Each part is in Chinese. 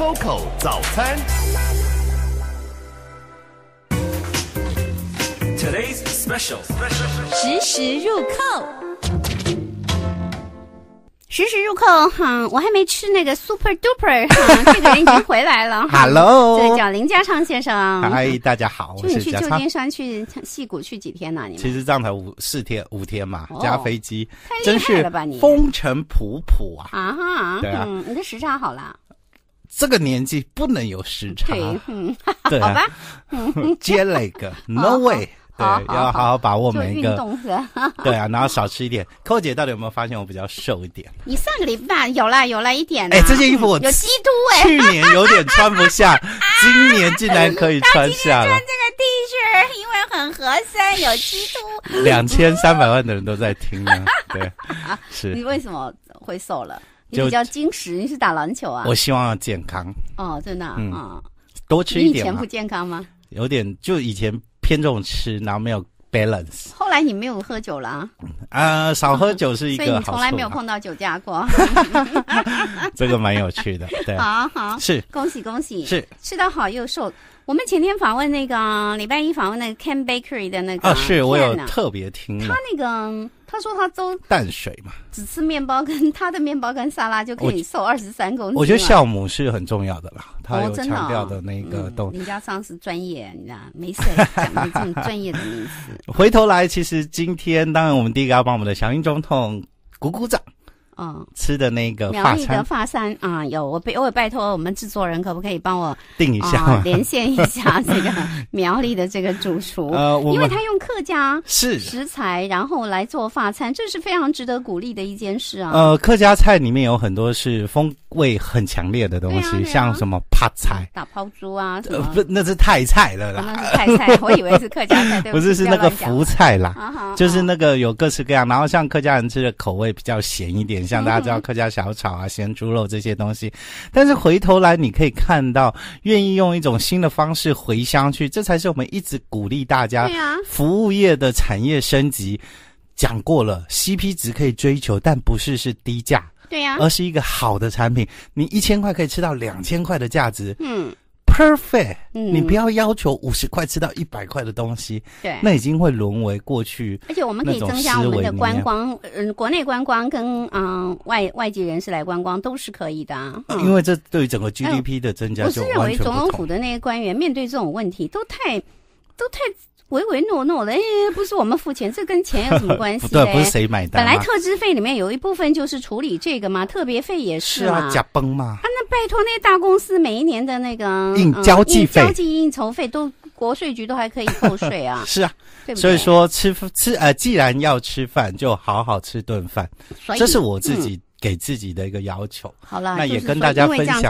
c 早餐，Today's special，实时入扣，实时入扣哈，我还没吃那个 Super Duper 哈，这个人已经回来了。Hello，这叫林家昌先生。嗨，大家好。就你去旧金山去戏谷去几天呢？你们其实这才五四天五天嘛，加飞机，太厉害了吧你？风尘仆仆啊！啊哈，对啊，你的时差好了。这个年纪不能有时差，对，嗯，对，好吧，接了一个，No way，对，要好好把握每一个，对啊，然后少吃一点。寇姐到底有没有发现我比较瘦一点？你上个礼拜有啦，有了，一点。哎，这件衣服我有吸督哎，去年有点穿不下，今年竟然可以穿下了。穿这个 T 恤因为很合身，有吸督。两千三百万的人都在听啊，对，是你为什么会瘦了？你比较精持，你是打篮球啊？我希望健康哦，真的啊，多吃一点你以前不健康吗？有点，就以前偏这种吃，然后没有 balance。后来你没有喝酒了？呃，少喝酒是一个。所以你从来没有碰到酒驾过。这个蛮有趣的，对，好好是恭喜恭喜，是吃得好又瘦。我们前天访问那个礼拜一访问那个 Ken Bakery 的那个，啊，是，我有特别听他那个。他说他粥淡水嘛，只吃面包跟他的面包跟沙拉就可以瘦二十三公斤。我觉得酵母是很重要的啦，他有强调的那个东西。人家上次专业，你知道，没事讲的这种专业的名词。回头来，其实今天当然我们第一个要帮我们的祥云总统鼓鼓掌。嗯，吃的那个苗栗的发餐啊，有我拜，我拜托我们制作人，可不可以帮我定一下，连线一下 这个苗栗的这个主厨？呃，因为他用客家是食材，然后来做发餐，这是非常值得鼓励的一件事啊。呃，客家菜里面有很多是风。味很强烈的东西，像什么泡菜、打抛猪啊，不，那是泰菜的了。那是泰菜，我以为是客家菜，对不对？不是，是那个福菜啦，就是那个有各式各样。然后像客家人吃的口味比较咸一点，像大家知道客家小炒啊、咸猪肉这些东西。但是回头来，你可以看到，愿意用一种新的方式回乡去，这才是我们一直鼓励大家。服务业的产业升级，讲过了，CP 值可以追求，但不是是低价。对呀，而是一个好的产品，你一千块可以吃到两千块的价值。嗯，perfect。嗯，你不要要求五十块吃到一百块的东西，对，那已经会沦为过去。而且我们可以增加我们的观光，嗯，国内观光跟嗯外外籍人士来观光都是可以的。因为这对于整个 GDP 的增加，我是认为总统府的那些官员面对这种问题都太，都太。唯唯诺诺的，哎，不是我们付钱，这跟钱有什么关系？不对，不是谁买单。本来特支费里面有一部分就是处理这个嘛，特别费也是啊。假崩嘛。啊，那拜托那大公司，每一年的那个应交际费、交际应酬费都国税局都还可以扣税啊。是啊，所以说吃吃呃，既然要吃饭，就好好吃顿饭。这是我自己。给自己的一个要求，好了，那也跟大家分享，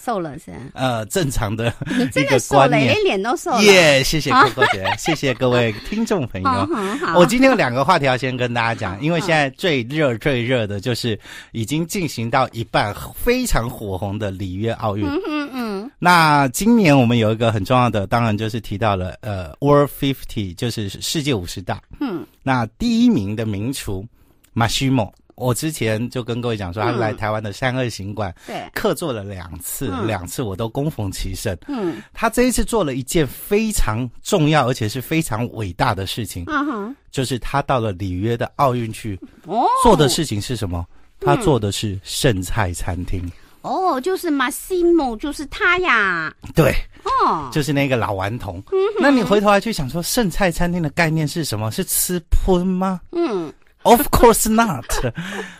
瘦了是？呃，正常的，真的瘦了，连脸都瘦了。耶，谢谢哥哥姐，谢谢各位听众朋友。我今天有两个话题要先跟大家讲，因为现在最热、最热的就是已经进行到一半、非常火红的里约奥运。嗯嗯。那今年我们有一个很重要的，当然就是提到了呃，World Fifty，就是世界五十大。嗯。那第一名的名厨马西莫。我之前就跟各位讲说，他来台湾的三二行馆，对，客座了两次，两次我都供逢其盛。嗯，他这一次做了一件非常重要而且是非常伟大的事情。啊哈，就是他到了里约的奥运去，哦，做的事情是什么？他做的是剩菜餐厅。哦，就是马西莫，就是他呀。对，哦，就是那个老顽童。那你回头来去想说，剩菜餐厅的概念是什么？是吃喷吗？嗯。Of course not。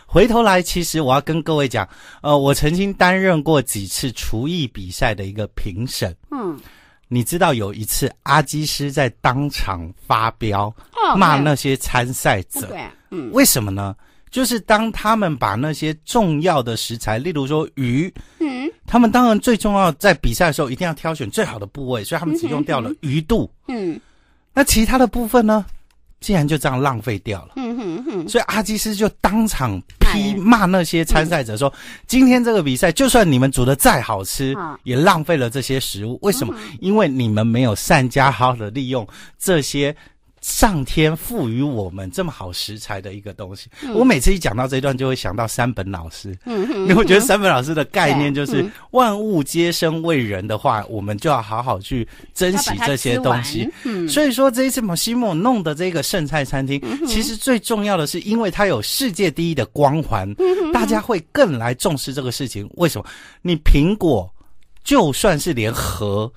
回头来，其实我要跟各位讲，呃，我曾经担任过几次厨艺比赛的一个评审。嗯，你知道有一次阿基师在当场发飙，骂那些参赛者。对，嗯，为什么呢？就是当他们把那些重要的食材，例如说鱼，嗯，他们当然最重要在比赛的时候一定要挑选最好的部位，所以他们只用掉了鱼肚。嗯，那其他的部分呢，竟然就这样浪费掉了。所以阿基斯就当场批骂那些参赛者说：“今天这个比赛，就算你们煮的再好吃，也浪费了这些食物。为什么？因为你们没有善加好的利用这些。”上天赋予我们这么好食材的一个东西，我每次一讲到这一段，就会想到山本老师。因为我觉得山本老师的概念就是万物皆生为人的话，我们就要好好去珍惜这些东西。所以说，这一次莫西莫弄的这个剩菜餐厅，其实最重要的是，因为它有世界第一的光环，大家会更来重视这个事情。为什么？你苹果就算是连核。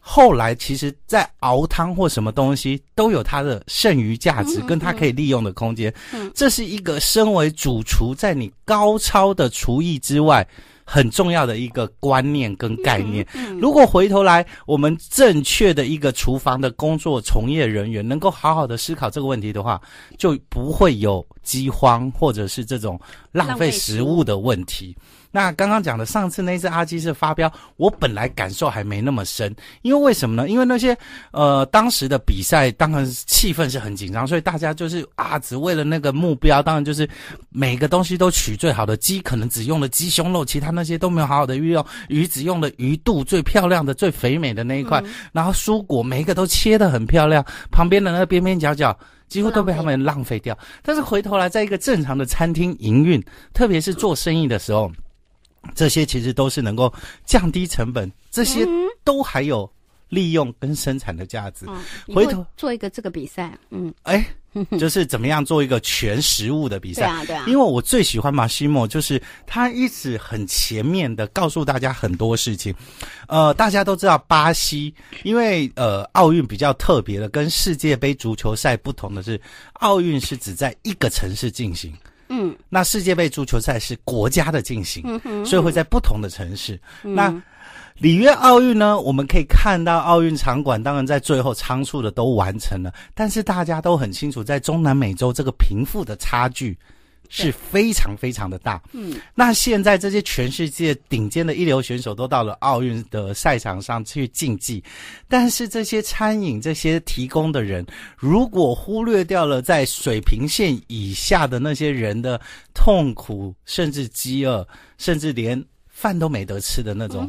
后来其实，在熬汤或什么东西都有它的剩余价值，跟它可以利用的空间。这是一个身为主厨，在你高超的厨艺之外，很重要的一个观念跟概念。如果回头来，我们正确的一个厨房的工作从业人员能够好好的思考这个问题的话，就不会有饥荒或者是这种浪费食物的问题。那刚刚讲的上次那只阿鸡是发飙，我本来感受还没那么深，因为为什么呢？因为那些呃当时的比赛，当然气氛是很紧张，所以大家就是啊只为了那个目标，当然就是每个东西都取最好的。鸡可能只用了鸡胸肉，其他那些都没有好好的运用。鱼只用了鱼肚最漂亮的、最肥美的那一块，然后蔬果每一个都切得很漂亮，旁边的那边边角角几乎都被他们浪费掉。但是回头来，在一个正常的餐厅营运，特别是做生意的时候。这些其实都是能够降低成本，这些都还有利用跟生产的价值。回头做一个这个比赛，嗯，哎，就是怎么样做一个全实物的比赛？对啊，对啊。因为我最喜欢马西莫，就是他一直很前面的告诉大家很多事情。呃，大家都知道巴西，因为呃，奥运比较特别的，跟世界杯足球赛不同的是，奥运是只在一个城市进行。那世界杯足球赛是国家的进行，所以会在不同的城市。那里约奥运呢？我们可以看到奥运场馆，当然在最后仓促的都完成了，但是大家都很清楚，在中南美洲这个贫富的差距。是非常非常的大。嗯，那现在这些全世界顶尖的一流选手都到了奥运的赛场上去竞技，但是这些餐饮这些提供的人，如果忽略掉了在水平线以下的那些人的痛苦，甚至饥饿，甚至连。饭都没得吃的那种，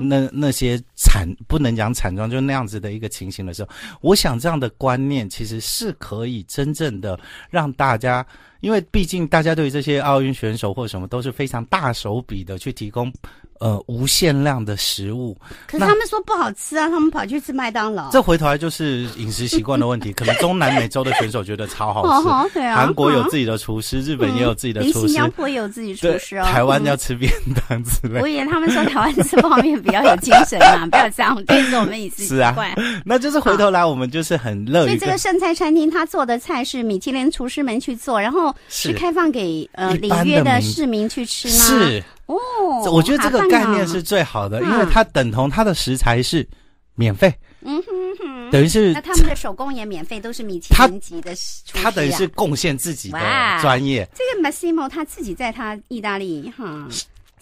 那那些惨不能讲惨状，就那样子的一个情形的时候，我想这样的观念其实是可以真正的让大家，因为毕竟大家对这些奥运选手或什么都是非常大手笔的去提供。呃，无限量的食物，可是他们说不好吃啊，他们跑去吃麦当劳。这回头来就是饮食习惯的问题，可能中南美洲的选手觉得超好吃，对啊。韩国有自己的厨师，日本也有自己的厨师，新加坡也有自己厨师哦。台湾要吃便当之类，我以为他们说台湾吃泡面比较有精神嘛，不要这样。这着我们饮食习惯，那就是回头来我们就是很乐意。所以这个剩菜餐厅他做的菜是米其林厨师们去做，然后是开放给呃里约的市民去吃吗？是。哦，我觉得这个概念是最好的，因为它等同它的食材是免费，嗯哼，哼，等于是那他们的手工也免费，都是米其林级的，他等于是贡献自己的专业。这个 Massimo 他自己在他意大利哈。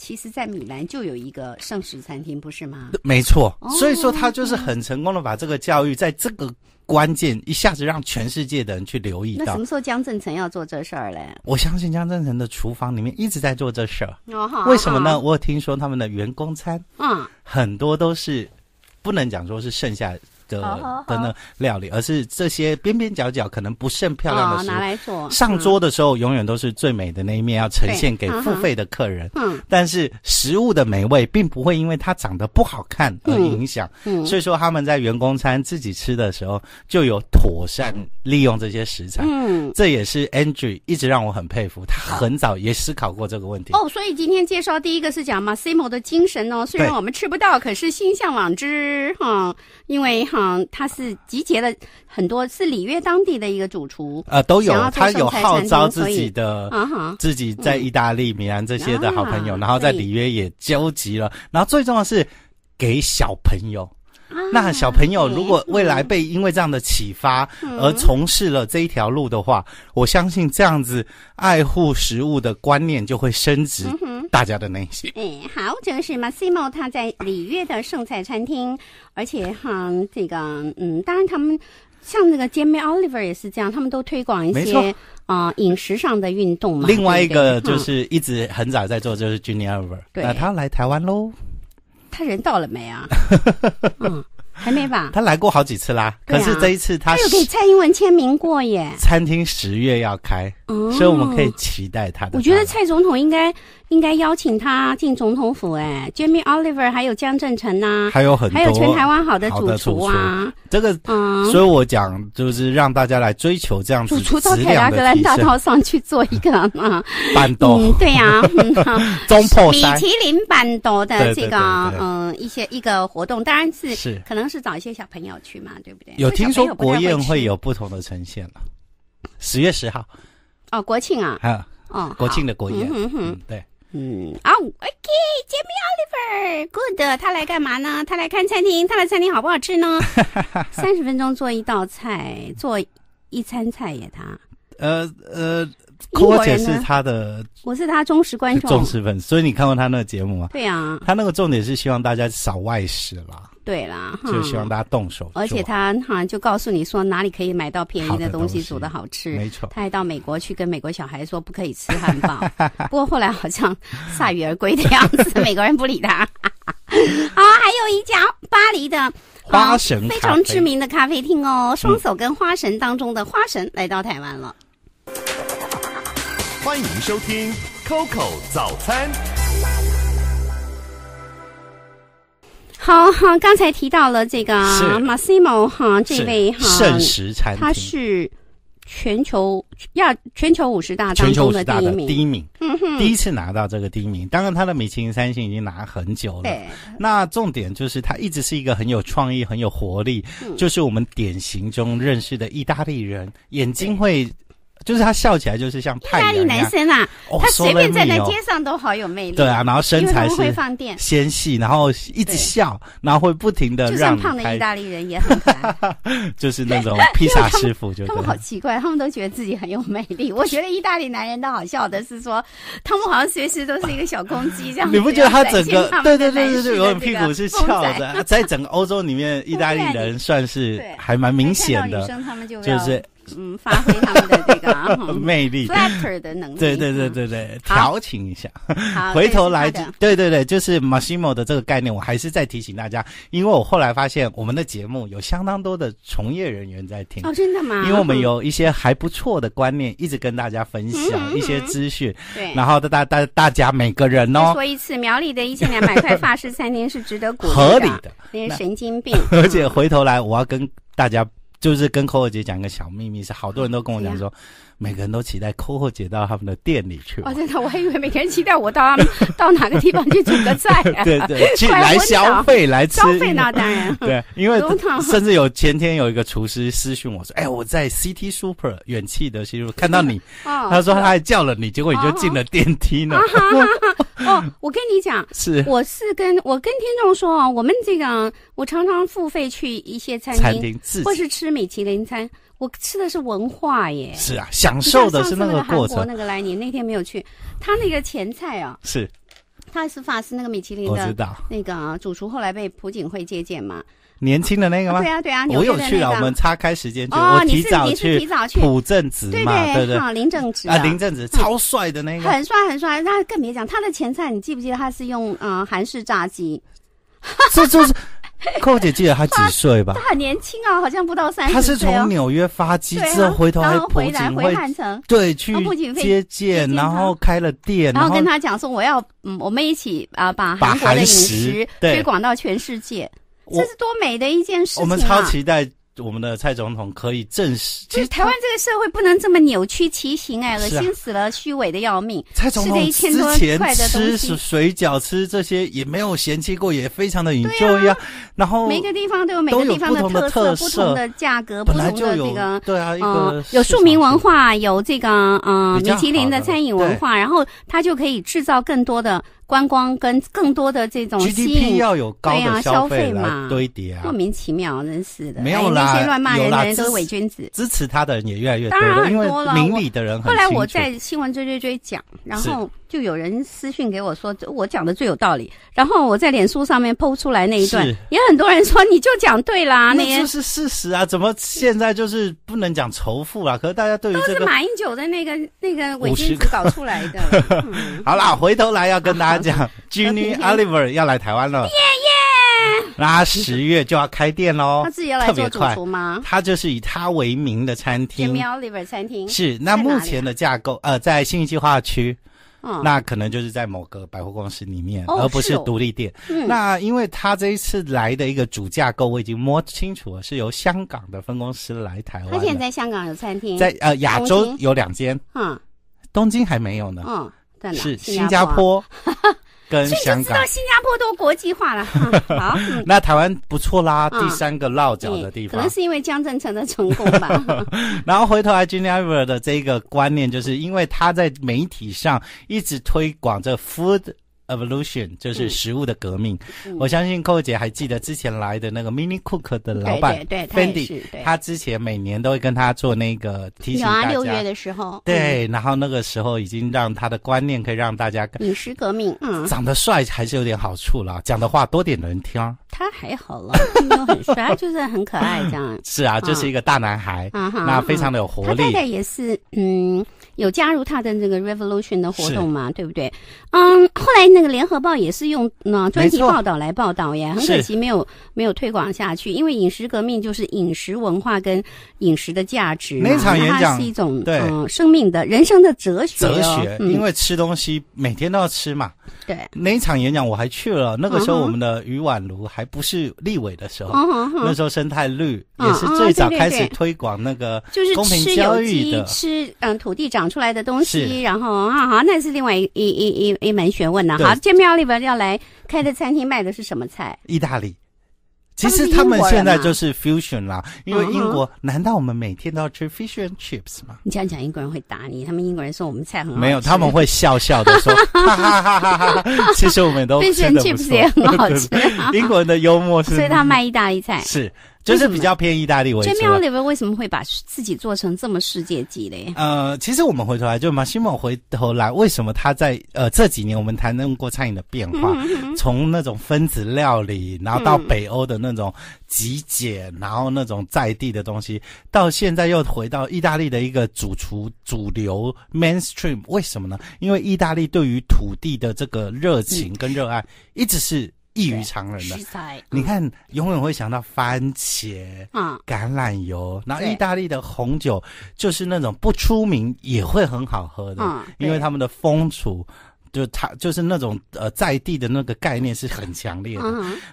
其实，在米兰就有一个圣食餐厅，不是吗？没错，所以说他就是很成功的把这个教育，在这个关键一下子让全世界的人去留意。那什么时候江正成要做这事儿嘞？我相信江正成的厨房里面一直在做这事儿。哦为什么呢？我听说他们的员工餐，嗯，很多都是不能讲说是剩下。的的那料理，而是这些边边角角可能不甚漂亮的拿来做上桌的时候，永远都是最美的那一面要呈现给付费的客人。嗯，但是食物的美味并不会因为它长得不好看而影响。嗯，所以说他们在员工餐自己吃的时候就有妥善利用这些食材。嗯，这也是 Andrew 一直让我很佩服，他很早也思考过这个问题。哦，所以今天介绍第一个是讲嘛，Simo 的精神呢，虽然我们吃不到，可是心向往之哈，因为哈。嗯，他是集结了很多，是里约当地的一个主厨，呃，都有，他有号召自己的，啊哈，自己在意大利、米兰这些的好朋友，然后在里约也交集了，然后最重要是给小朋友。那小朋友如果未来被因为这样的启发而从事了这一条路的话，我相信这样子爱护食物的观念就会升值大家的内心。诶，好，这个是 Massimo，他在里约的剩菜餐厅，而且哈这个嗯，当然他们像那个 Jamie Oliver 也是这样，他们都推广一些啊饮食上的运动嘛。另外一个就是一直很早在做就是 Jamie Oliver，那他来台湾喽。他人到了没啊？嗯，还没吧。他来过好几次啦，可是这一次他他又给蔡英文签名过耶。餐厅十月要开。所以我们可以期待他。我觉得蔡总统应该应该邀请他进总统府。哎，Jamie Oliver 还有江正成呐，还有很多全台湾好的主厨啊。这个，嗯，所以我讲就是让大家来追求这样子主厨到凯达格兰大道上去做一个，嗯，板凳，对呀，米其林板凳的这个，嗯，一些一个活动，当然是，是，可能是找一些小朋友去嘛，对不对？有听说国宴会有不同的呈现了，十月十号。哦，国庆啊！啊，哦，国庆的国庆，对，嗯。啊，OK，杰米·奥利弗，Good，他来干嘛呢？他来看餐厅，他的餐厅好不好吃呢？三十分钟做一道菜，做一餐菜呀。他。呃呃，而姐是他的，我是他忠实观众、忠实粉，丝，所以你看过他那个节目吗？对呀，他那个重点是希望大家少外食啦，对啦，就希望大家动手。而且他哈就告诉你说哪里可以买到便宜的东西，煮的好吃，没错。他还到美国去跟美国小孩说不可以吃汉堡，不过后来好像铩羽而归的样子，美国人不理他。好，还有一家巴黎的。花神非常知名的咖啡厅哦，双手跟花神当中的花神来到台湾了。欢迎收听 Coco 早餐。好，刚才提到了这个 Massimo 哈，这位哈他是。全球亚全球五十大当中的第一名，第一名，第一次拿到这个第一名。当然，他的米其林三星已经拿很久了。那重点就是他一直是一个很有创意、很有活力，就是我们典型中认识的意大利人，眼睛会。就是他笑起来就是像意大利男生啊，他随便站在街上都好有魅力。对啊，然后身材是纤细，然后一直笑，然后会不停的。就像胖的意大利人也很可爱，就是那种披萨师傅就。他们好奇怪，他们都觉得自己很有魅力。我觉得意大利男人都好笑的是说，他们好像随时都是一个小公鸡这样。你不觉得他整个对对对对对，有点屁股是翘的，在整个欧洲里面，意大利人算是还蛮明显的。女生他们就。就是。嗯，发挥他们的这个 魅力，flatter 的能力，对对对对对，调情一下，回头来，对对对，就是马西莫的这个概念，我还是在提醒大家，因为我后来发现我们的节目有相当多的从业人员在听，哦，真的吗？因为我们有一些还不错的观念，一直跟大家分享一些资讯，对，然后大大大大家每个人哦，说一次苗栗的一千两百块法式餐厅是值得鼓励合理的，那些神经病，而且回头来我要跟大家。就是跟 Coco 姐讲个小秘密，是好多人都跟我讲说，每个人都期待 Coco 姐到他们的店里去。我真的我还以为每个人期待我到他们到哪个地方去煮个菜，对对，去 来消费来消费呢，当 然对，因为甚至有前天有一个厨师私讯我说，哎，我在 c t Super 远气的 CT 看到你，他说他还叫了你，结果你就进了电梯呢。哦，我跟你讲，是我是跟我跟听众说啊，我们这个我常常付费去一些餐厅，或是吃米其林餐，我吃的是文化耶。是啊，享受的是那个过程。那个来，你那天没有去，他那个前菜啊，是，他是法师那个米其林的那个主厨，后来被朴槿惠接见嘛。年轻的那个吗？对啊对啊，我有去了。我们岔开时间，去，我提早去提早去，朴正直嘛？对对对，林正直啊，林正直超帅的那个。很帅很帅，那更别讲他的前菜，你记不记得他是用嗯韩式炸鸡？这就是寇姐记得他几岁吧？他很年轻啊，好像不到三十岁他是从纽约发机之后，回头还回汉城，对去不仅接见，然后开了店，然后跟他讲说我要，嗯，我们一起啊把韩国的饮食推广到全世界。这是多美的一件事情！我们超期待我们的蔡总统可以证实。其实台湾这个社会不能这么扭曲畸形哎，恶心死了，虚伪的要命。蔡总统之前吃水饺吃这些也没有嫌弃过，也非常的 e n j enjoy 呀。然后每个地方都有，每个地方的特色，不同的价格，不同的这个对啊，嗯，有庶民文化，有这个嗯米其林的餐饮文化，然后它就可以制造更多的。观光跟更多的这种 GDP 要有高的消费嘛，堆叠啊，莫名其妙，真是的。没有啦，那些乱骂人的人都是伪君子，支持他的人也越来越多，当然很多了。后来我在新闻追追追讲，然后。就有人私信给我说，我讲的最有道理。然后我在脸书上面剖出来那一段，也很多人说你就讲对啦。那就是事实啊，怎么现在就是不能讲仇富啦？可是大家对于这个都是马英九的那个那个伪君子搞出来的。好啦，回头来要跟大家讲，Jimmy Oliver 要来台湾了，耶耶！那十月就要开店喽。他自己要来做主厨吗？他就是以他为名的餐厅，Jimmy Oliver 餐厅是那目前的架构，呃，在信息化区。那可能就是在某个百货公司里面，而不是独立店。那因为他这一次来的一个主架构，我已经摸清楚了，是由香港的分公司来台湾。他现在香港有餐厅，在呃亚洲有两间，嗯，东京还没有呢。嗯，在哪？是新加坡。所以就知道新加坡都国际化了，好。那台湾不错啦，第三个落脚的地方。可能是因为江振成的成功吧。然后回头来 j e n i e r 的这个观念，就是因为他在媒体上一直推广着 food。Evolution 就是食物的革命。我相信寇姐还记得之前来的那个 Mini Cook 的老板 Fendi，他之前每年都会跟他做那个提醒大家。有啊，六月的时候。对，然后那个时候已经让他的观念可以让大家饮食革命。嗯，长得帅还是有点好处了，讲的话多点人听。他还好了，很帅，就是很可爱，这样。是啊，就是一个大男孩，啊、那非常的有活力。他太太也是，嗯，有加入他的那个 Revolution 的活动嘛，对不对？嗯，后来那个联合报也是用那专题报道来报道呀，很可惜没有没有推广下去，因为饮食革命就是饮食文化跟饮食的价值，那它是一种嗯生命的人生的哲学。哲学，因为吃东西每天都要吃嘛。对，那一场演讲我还去了，那个时候我们的余婉如还不是立委的时候，那时候生态绿也是最早开始推广那个，就是吃有机吃，嗯，土地长出来的东西，然后啊，好，那是另外一、一、一、一、门学问呢。好，见面立委要来开的餐厅卖的是什么菜？意大利。其实他们现在就是 fusion 啦，因为英国，难道我们每天都要吃 fish and chips 吗？你这样讲，英国人会打你。他们英国人说我们菜很好没有，他们会笑笑的说。其实我们都 fish chips and 也很好吃。英国人的幽默是，所以他卖意大利菜是。就是比较偏意大利为。g i o v 为什么会把自己做成这么世界级嘞？呃，其实我们回头来，就马西莫回头来，为什么他在呃这几年我们谈论过餐饮的变化，从那种分子料理，然后到北欧的那种极简，然后那种在地的东西，到现在又回到意大利的一个主厨主流 mainstream，为什么呢？因为意大利对于土地的这个热情跟热爱一直是。异于常人的，你看，永远会想到番茄、啊，橄榄油，然后意大利的红酒，就是那种不出名也会很好喝的，嗯，因为他们的风土。就他就是那种呃在地的那个概念是很强烈的。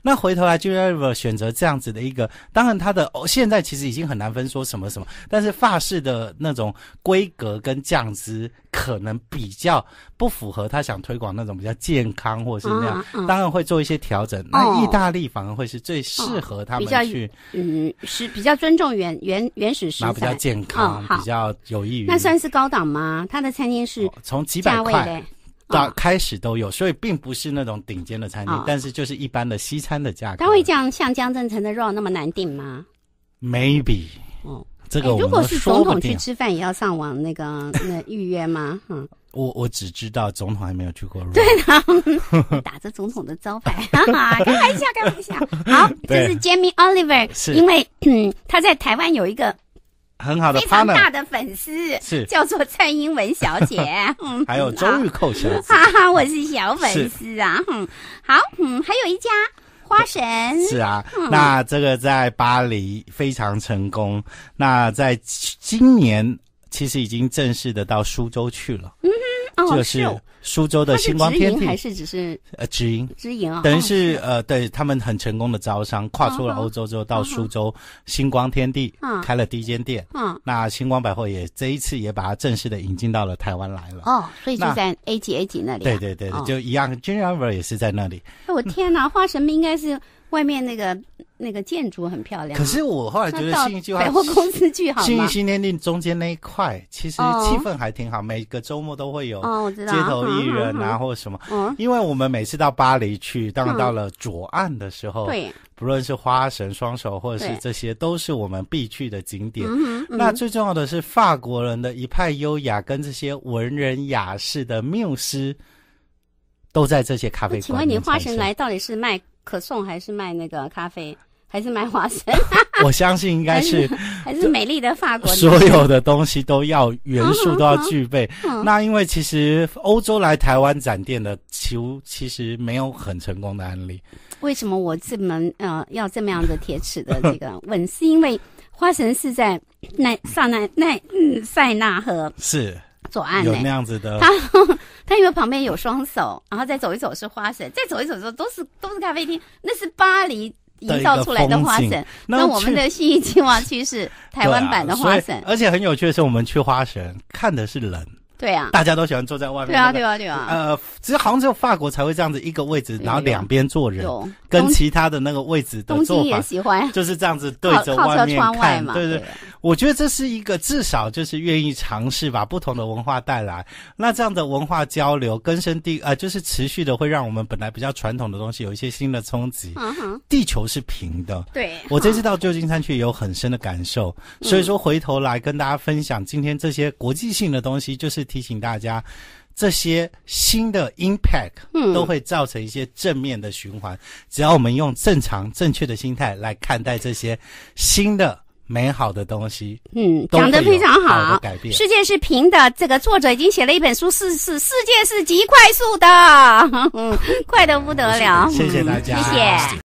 那回头来就要选择这样子的一个，当然他的现在其实已经很难分说什么什么，但是法式的那种规格跟酱汁可能比较不符合他想推广那种比较健康或者是那样，当然会做一些调整。那意大利反而会是最适合他们去，嗯，是比较尊重原原原始食材，比较健康，比较有益于。那算是高档吗？他的餐厅是从几百块。到开始都有，所以并不是那种顶尖的餐厅，但是就是一般的西餐的价格。他会像像江正成的肉那么难订吗？Maybe。哦，这个如果是总统去吃饭，也要上网那个 那预约吗？哈，我我只知道总统还没有去过对啊，打着总统的招牌，哈哈，开玩笑，开玩笑。好，这是 j a m i e Oliver，因为嗯他在台湾有一个。很好的，非常大的粉丝，是叫做蔡英文小姐，嗯，还有周玉蔻先哈哈，我是小粉丝啊，好，嗯，还有一家花神，是啊，那这个在巴黎非常成功，那在今年其实已经正式的到苏州去了。这是苏州的星光天地，还是只是呃直营？直营啊，等于是呃，对他们很成功的招商，跨出了欧洲之后到苏州星光天地开了第一间店啊。那星光百货也这一次也把它正式的引进到了台湾来了哦，所以就在 A 级 A 级那里，对对对，就一样 j e w e l r 也是在那里。哎，我天哪，花神们应该是？外面那个那个建筑很漂亮。可是我后来觉得，信义计划百货公司巨好信义新天地中间那一块，其实气氛还挺好。每个周末都会有街头艺人啊，或者什么。因为我们每次到巴黎去，当然到了左岸的时候，不论是花神双手，或者是这些，都是我们必去的景点。那最重要的是，法国人的一派优雅跟这些文人雅士的缪斯，都在这些咖啡馆。请问你花神来到底是卖？可颂还是卖那个咖啡，还是卖花生？我相信应该是还是美丽的法国。所有的东西都要元素都要具备。那因为其实欧洲来台湾展店的，其其实没有很成功的案例。为什么我这么呃要这么样的铁齿的这个吻，是因为花神是在奈萨奈奈塞纳河是。左岸呢？有那样子的。他他因为旁边有双手，然后再走一走是花神，再走一走的时候都是都是咖啡厅，那是巴黎营造出来的花神。那我们的新义金华区是 台湾版的花神。而且很有趣的是，我们去花神看的是人。对啊。大家都喜欢坐在外面。对啊对啊对啊。呃，其实好像只有法国才会这样子一个位置，然后两边坐人，跟其他的那个位置。东京也喜欢。就是这样子对着外面看。对对。我觉得这是一个至少就是愿意尝试把不同的文化带来，那这样的文化交流根深蒂呃，就是持续的会让我们本来比较传统的东西有一些新的冲击。嗯地球是平的。对，我这次到旧金山去有很深的感受，所以说回头来跟大家分享今天这些国际性的东西，就是提醒大家，这些新的 impact 都会造成一些正面的循环，只要我们用正常正确的心态来看待这些新的。美好的东西，嗯，讲的非常好。世界是平的，这个作者已经写了一本书，是是世界是极快速的，快的不得了。谢谢大家，谢谢。